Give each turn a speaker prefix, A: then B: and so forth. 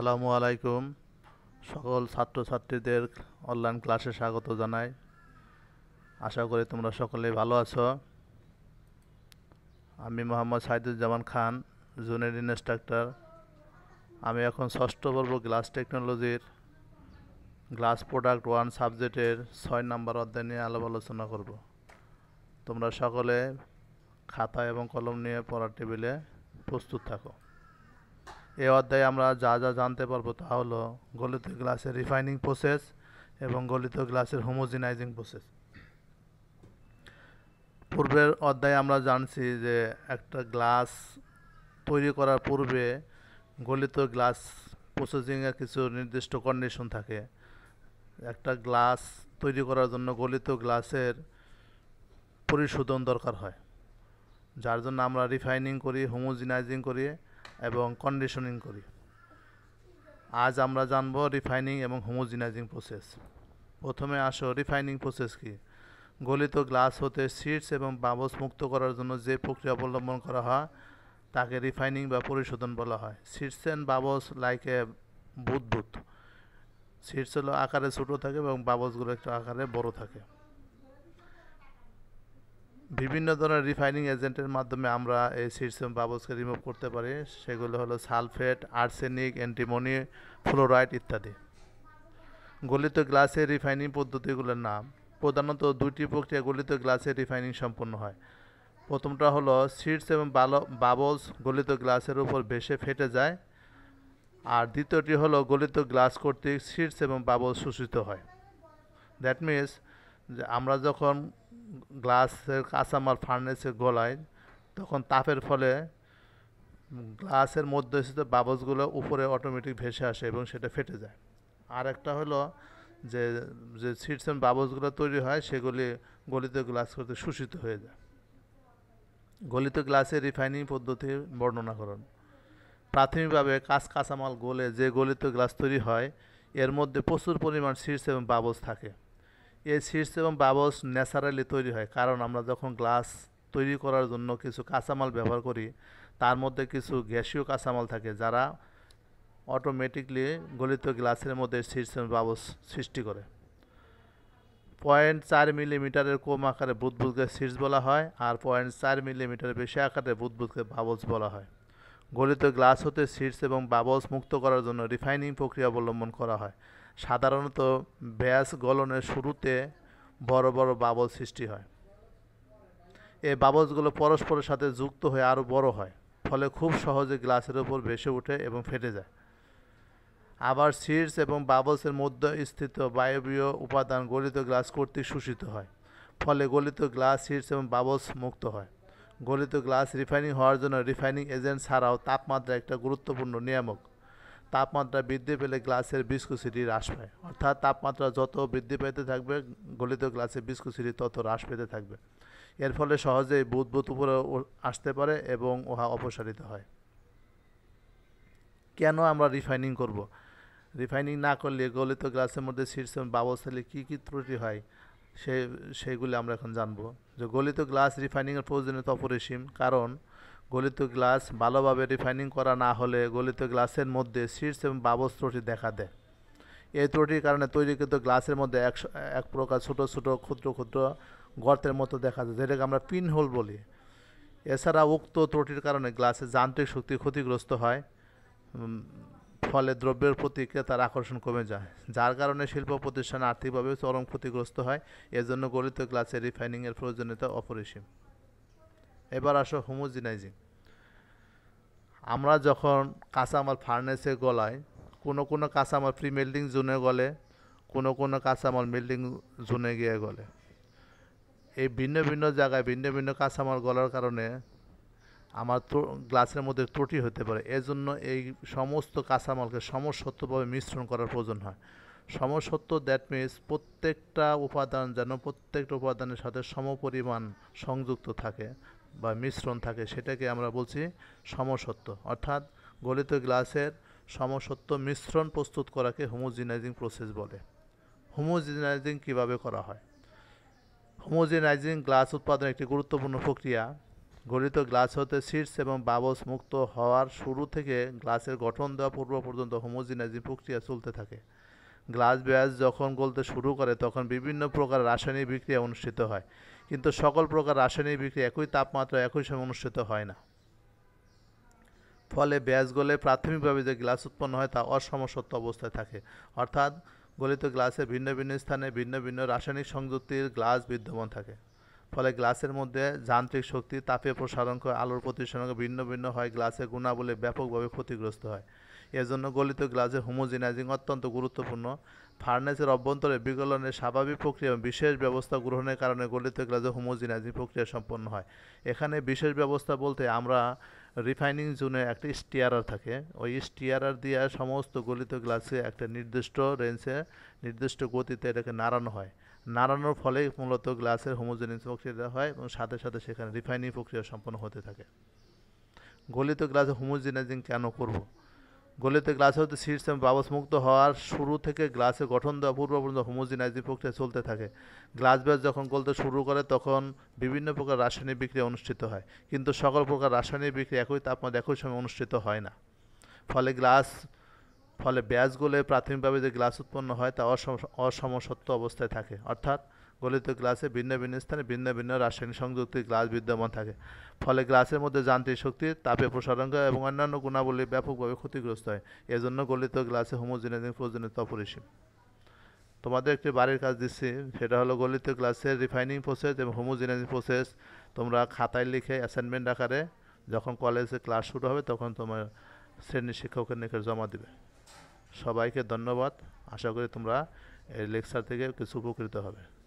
A: আসসালামু আলাইকুম সকল ছাত্রছাত্রীদের অনলাইন ক্লাসে স্বাগত জানাই আশা করি তোমরা সকলে ভালো আছো আমি মোহাম্মদ সাইদুজ্জামান খান জুনিয়র ইনস্ট্রাক্টর আমি এখন ষষ্ঠ পর্ব গ্লাস টেকনোলজির গ্লাস প্রোডাক্ট ওয়ান সাবজেক্টের ছয় নাম্বার অধ্যায় নিয়ে আলাপ আলোচনা করব তোমরা সকলে খাতা এবং কলম নিয়ে পড়ার টেবিলে প্রস্তুত থাকো এ অধ্যায়ে আমরা যা যা জানতে পারবো তা হলো গলিত গ্লাসের রিফাইনিং প্রসেস এবং গলিত গ্লাসের হোমোজিনাইজিং প্রসেস পূর্বের অধ্যায়ে আমরা জানছি যে একটা গ্লাস তৈরি করার পূর্বে গলিত গ্লাস প্রসেসিংয়ের কিছু নির্দিষ্ট কন্ডিশন থাকে একটা গ্লাস তৈরি করার জন্য গলিত গ্লাসের পরিশোধন দরকার হয় যার জন্য আমরা রিফাইনিং করি হোমোজিনাইজিং করি এবং কন্ডিশনিং করি আজ আমরা জানব রিফাইনিং এবং হোমোজিনাইজিং প্রসেস প্রথমে আসো রিফাইনিং প্রসেস কি গলিত গ্লাস হতে সিডস এবং বাবস মুক্ত করার জন্য যে প্রক্রিয়া অবলম্বন করা হয় তাকে রিফাইনিং বা পরিশোধন বলা হয় seeds and bulbs like a বুদবুত সিডস হলো আকারে ছোটো থাকে এবং বাবসগুলো একটু আকারে বড় থাকে বিভিন্ন ধরনের রিফাইনিং এজেন্টের মাধ্যমে আমরা এই সিরসিয়াম বাবলসকে রিমুভ করতে পারি সেগুলো হলো সালফেট আর্সেনিক অ্যান্টিমনি ফ্লোরাইড ইত্যাদি গলিত গ্লাসের রিফাইনিং পদ্ধতিগুলোর নাম প্রধানত দুটি প্রক্রিয়া গলিত গ্লাসের রিফাইনিং সম্পন্ন হয় প্রথমটা হলো সিডস এবং বাবলস গলিত গ্লাসের উপর বেশে ফেটে যায় আর দ্বিতীয়টি হলো গলিত গ্লাস কর্তৃক সিডস এবং বাবলস শোষিত হয় দ্যাট মিনস যে আমরা যখন গ্লাসের কাঁচামাল ফার্নেসে গলাই তখন তাপের ফলে গ্লাসের মধ্যে মধ্যস্থিত বাবজগুলো উপরে অটোমেটিক ভেসে আসে এবং সেটা ফেটে যায় আর একটা হলো যে যে সিটস অ্যান্ড বাবজগুলো তৈরি হয় সেগুলি গলিত গ্লাস করতে শোষিত হয়ে যায় গলিত গ্লাসের রিফাইনিং পদ্ধতির বর্ণনা করুন প্রাথমিকভাবে কাঁচ কাঁচামাল গলে যে গলিত গ্লাস তৈরি হয় এর মধ্যে প্রচুর পরিমাণ সিটস এবং বাবস থাকে এই সিডস এবং বাবস ন্যাচারালি তৈরি হয় কারণ আমরা যখন গ্লাস তৈরি করার জন্য কিছু কাঁচামাল ব্যবহার করি তার মধ্যে কিছু গ্যাসীয় কাঁচামাল থাকে যারা অটোমেটিকলি গলিত গ্লাসের মধ্যে এবং বাবস সৃষ্টি করে পয়েন্ট চার মিলিমিটারের কম আকারে বুধবুধকে সিডস বলা হয় আর পয়েন্ট চার মিলিমিটারের বেশি আকারে বুধবুধকে বাবস বলা হয় গলিত গ্লাস হতে সিডস এবং বাবস মুক্ত করার জন্য রিফাইনিং প্রক্রিয়া অবলম্বন করা হয় সাধারণত ব্যাস গলনের শুরুতে বড় বড় বাবল সৃষ্টি হয় এই বাবলসগুলো পরস্পরের সাথে যুক্ত হয়ে আরও বড় হয় ফলে খুব সহজে গ্লাসের উপর ভেসে ওঠে এবং ফেটে যায় আবার সিডস এবং বাবলসের মধ্যে স্থিত বায়বীয় উপাদান গলিত গ্লাস কর্তৃক শোষিত হয় ফলে গলিত গ্লাস সিডস এবং বাবলস মুক্ত হয় গলিত গ্লাস রিফাইনিং হওয়ার জন্য রিফাইনিং এজেন্ট ছাড়াও তাপমাত্রা একটা গুরুত্বপূর্ণ নিয়ামক তাপমাত্রা বৃদ্ধি পেলে গ্লাসের বিস্কুসিটি হ্রাস পায় অর্থাৎ তাপমাত্রা যত বৃদ্ধি পেতে থাকবে গলিত গ্লাসের বিস্কুসিটি তত হ্রাস পেতে থাকবে এর ফলে সহজেই বুধবুত উপরে আসতে পারে এবং উহা অপসারিত হয় কেন আমরা রিফাইনিং করব। রিফাইনিং না করলে গলিত গ্লাসের মধ্যে সিরসম বাবস্থালে কী কী ত্রুটি হয় সে সেগুলি আমরা এখন জানব যে গলিত গ্লাস রিফাইনিংয়ের প্রয়োজনীয়তা অপরিসীম কারণ গলিত গ্লাস ভালোভাবে রিফাইনিং করা না হলে গলিত গ্লাসের মধ্যে শীর্ষ এবং বাবস ত্রুটি দেখা দেয় এই ত্রুটির কারণে তৈরিকৃত গ্লাসের মধ্যে এক এক প্রকার ছোটো ছোটো ক্ষুদ্র ক্ষুদ্র গর্তের মতো দেখা যায় যেটাকে আমরা পিন হোল বলি এছাড়া উক্ত ত্রুটির কারণে গ্লাসের যান্ত্রিক শক্তি ক্ষতিগ্রস্ত হয় ফলে দ্রব্যের প্রতি ক্রেতার আকর্ষণ কমে যায় যার কারণে শিল্প প্রতিষ্ঠান আর্থিকভাবে চরম ক্ষতিগ্রস্ত হয় এজন্য গলিত গ্লাসের রিফাইনিংয়ের প্রয়োজনীয়তা অপরিসীম এবার আসো হোমোজিনাইজিং আমরা যখন কাঁচামাল ফার্নেসে গলাই কোনো কোনো কাঁচামাল প্রি মেল্ডিং জোনে গলে কোনো কোনো কাঁচামাল মেল্ডিং জোনে গিয়ে গলে এই ভিন্ন ভিন্ন জায়গায় ভিন্ন ভিন্ন কাঁচামাল গলার কারণে আমার গ্লাসের মধ্যে ত্রুটি হতে পারে এজন্য এই সমস্ত কাঁচামালকে সমসত্বভাবে মিশ্রণ করার প্রয়োজন হয় সমসত্ব দ্যাট মিনস প্রত্যেকটা উপাদান যেন প্রত্যেকটা উপাদানের সাথে সমপরিমাণ সংযুক্ত থাকে বা মিশ্রণ থাকে সেটাকে আমরা বলছি সমসত্ব অর্থাৎ গলিত গ্লাসের সমসত্ব মিশ্রণ প্রস্তুত করাকে হোমোজিনাইজিং প্রসেস বলে হোমোজিনাইজিং কিভাবে করা হয় হোমোজিনাইজিং গ্লাস উৎপাদন একটি গুরুত্বপূর্ণ প্রক্রিয়া গলিত গ্লাস হতে সিডস এবং বাবস মুক্ত হওয়ার শুরু থেকে গ্লাসের গঠন দেওয়া পূর্ব পর্যন্ত হোমোজিনাইজিং প্রক্রিয়া চলতে থাকে গ্লাস ব্যাস যখন গলতে শুরু করে তখন বিভিন্ন প্রকার রাসায়নিক বিক্রিয়া অনুষ্ঠিত হয় কিন্তু সকল প্রকার রাসায়নিক বিক্রিয়া একই তাপমাত্রা একই সময় অনুষ্ঠিত হয় না ফলে ব্যাস গলে প্রাথমিকভাবে যে গ্লাস উৎপন্ন হয় তা অসমসত্ব অবস্থায় থাকে অর্থাৎ গলিত গ্লাসে ভিন্ন ভিন্ন স্থানে ভিন্ন ভিন্ন রাসায়নিক সংযুক্তির গ্লাস বিদ্যমান থাকে ফলে গ্লাসের মধ্যে যান্ত্রিক শক্তি প্রসারণ করে আলোর প্রতিষ্ঠান ভিন্ন ভিন্ন হয় গ্লাসের গুণাবলী ব্যাপকভাবে ক্ষতিগ্রস্ত হয় এজন্য গলিত গ্লাসের হোমোজিনাইজিং অত্যন্ত গুরুত্বপূর্ণ ফার্নেসের অভ্যন্তরে বিগলনের স্বাভাবিক প্রক্রিয়া এবং বিশেষ ব্যবস্থা গ্রহণের কারণে গলিত গ্লাসে হোমোজিনাইজিং প্রক্রিয়া সম্পন্ন হয় এখানে বিশেষ ব্যবস্থা বলতে আমরা রিফাইনিং জোনে একটা স্টিয়ারার থাকে ওই স্টিয়ারার দিয়ে সমস্ত গলিত গ্লাসে একটা নির্দিষ্ট রেঞ্জে নির্দিষ্ট গতিতে এটাকে নাড়ানো হয় নাড়ানোর ফলে মূলত গ্লাসের হোমোজেনিস প্রক্রিয়া হয় এবং সাথে সাথে সেখানে রিফাইনিং প্রক্রিয়া সম্পন্ন হতে থাকে গলিত গ্লাসে হোমোজিনাইজিং কেন করবো গলিত গ্লাসের হতে শীর্ষ বাবসমুক্ত হওয়ার শুরু থেকে গ্লাসের গঠন দেওয়া পূর্ব পর্যন্ত হোমোজিনাইজি প্রক্রিয়া চলতে থাকে গ্লাস ব্যাস যখন গলতে শুরু করে তখন বিভিন্ন প্রকার রাসায়নিক বিক্রিয়া অনুষ্ঠিত হয় কিন্তু সকল প্রকার রাসায়নিক বিক্রিয়া একই তাপমাত্রা একই সময় অনুষ্ঠিত হয় না ফলে গ্লাস ফলে গলে প্রাথমিকভাবে যে গ্লাস উৎপন্ন হয় তা অসম অসমসত্ত্ব অবস্থায় থাকে অর্থাৎ গলিত গ্লাসে ভিন্ন ভিন্ন স্থানে ভিন্ন ভিন্ন রাসায়নিক সংযুক্তির গ্লাস বিদ্যমান থাকে ফলে গ্লাসের মধ্যে যান্ত্রিক শক্তি তাপে প্রসারণ এবং অন্যান্য গুণাবলী ব্যাপকভাবে ক্ষতিগ্রস্ত হয় এজন্য গলিত গ্লাসে হোমোজিনাইজিং প্রয়োজনীয়তা অপরিসীম তোমাদের একটি বাড়ির কাজ দিচ্ছি সেটা হলো গলিত গ্লাসের রিফাইনিং প্রসেস এবং হোমোজিনাইজিং প্রসেস তোমরা খাতায় লিখে অ্যাসাইনমেন্ট আকারে যখন কলেজে ক্লাস শুরু হবে তখন তোমার শ্রেণী শিক্ষকের নিকট জমা দিবে সবাইকে ধন্যবাদ আশা করি তোমরা এই লেকচার থেকে কিছু উপকৃত হবে